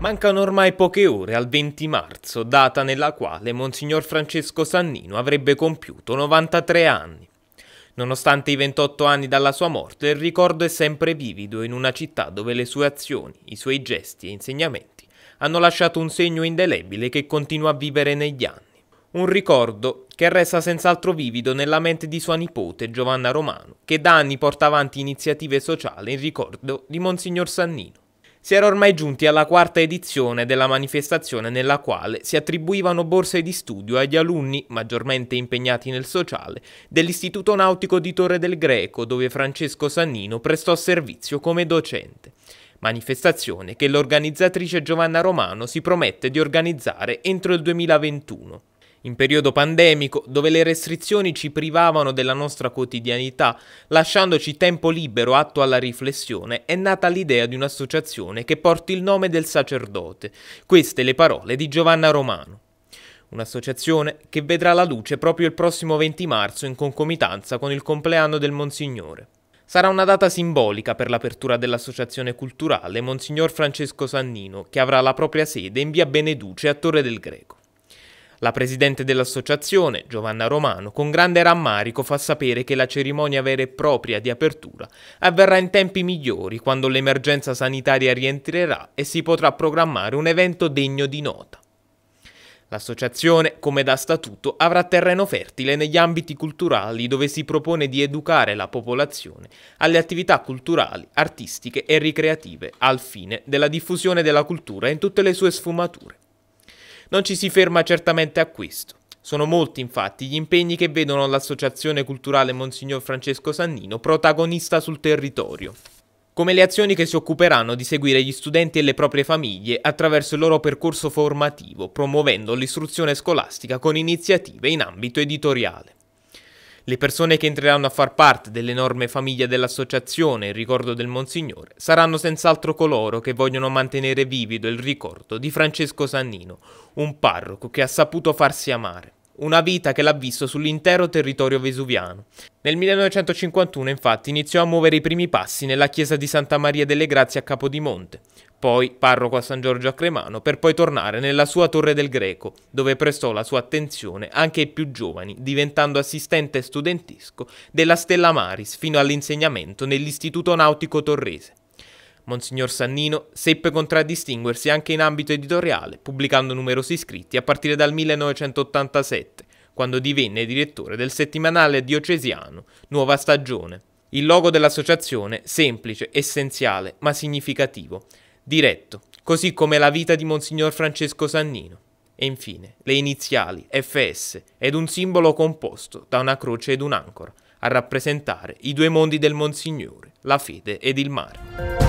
Mancano ormai poche ore al 20 marzo, data nella quale Monsignor Francesco Sannino avrebbe compiuto 93 anni. Nonostante i 28 anni dalla sua morte, il ricordo è sempre vivido in una città dove le sue azioni, i suoi gesti e insegnamenti hanno lasciato un segno indelebile che continua a vivere negli anni. Un ricordo che resta senz'altro vivido nella mente di sua nipote Giovanna Romano, che da anni porta avanti iniziative sociali in ricordo di Monsignor Sannino. Si era ormai giunti alla quarta edizione della manifestazione nella quale si attribuivano borse di studio agli alunni maggiormente impegnati nel sociale dell'Istituto Nautico di Torre del Greco dove Francesco Sannino prestò servizio come docente. Manifestazione che l'organizzatrice Giovanna Romano si promette di organizzare entro il 2021. In periodo pandemico, dove le restrizioni ci privavano della nostra quotidianità, lasciandoci tempo libero atto alla riflessione, è nata l'idea di un'associazione che porti il nome del sacerdote. Queste le parole di Giovanna Romano. Un'associazione che vedrà la luce proprio il prossimo 20 marzo in concomitanza con il compleanno del Monsignore. Sarà una data simbolica per l'apertura dell'associazione culturale Monsignor Francesco Sannino, che avrà la propria sede in via Beneduce a Torre del Greco. La presidente dell'associazione, Giovanna Romano, con grande rammarico fa sapere che la cerimonia vera e propria di apertura avverrà in tempi migliori quando l'emergenza sanitaria rientrerà e si potrà programmare un evento degno di nota. L'associazione, come da statuto, avrà terreno fertile negli ambiti culturali dove si propone di educare la popolazione alle attività culturali, artistiche e ricreative al fine della diffusione della cultura in tutte le sue sfumature. Non ci si ferma certamente a questo. Sono molti infatti gli impegni che vedono l'Associazione Culturale Monsignor Francesco Sannino protagonista sul territorio come le azioni che si occuperanno di seguire gli studenti e le proprie famiglie attraverso il loro percorso formativo, promuovendo l'istruzione scolastica con iniziative in ambito editoriale. Le persone che entreranno a far parte dell'enorme famiglia dell'associazione in ricordo del Monsignore saranno senz'altro coloro che vogliono mantenere vivido il ricordo di Francesco Sannino, un parroco che ha saputo farsi amare una vita che l'ha visto sull'intero territorio vesuviano. Nel 1951 infatti iniziò a muovere i primi passi nella chiesa di Santa Maria delle Grazie a Capodimonte, poi parroco a San Giorgio a Cremano, per poi tornare nella sua Torre del Greco, dove prestò la sua attenzione anche ai più giovani, diventando assistente studentesco della Stella Maris fino all'insegnamento nell'Istituto Nautico Torrese. Monsignor Sannino seppe contraddistinguersi anche in ambito editoriale, pubblicando numerosi scritti a partire dal 1987, quando divenne direttore del settimanale diocesiano Nuova Stagione. Il logo dell'associazione, semplice, essenziale, ma significativo, diretto, così come la vita di Monsignor Francesco Sannino. E infine le iniziali FS ed un simbolo composto da una croce ed un'ancora, a rappresentare i due mondi del Monsignore, la fede ed il mare.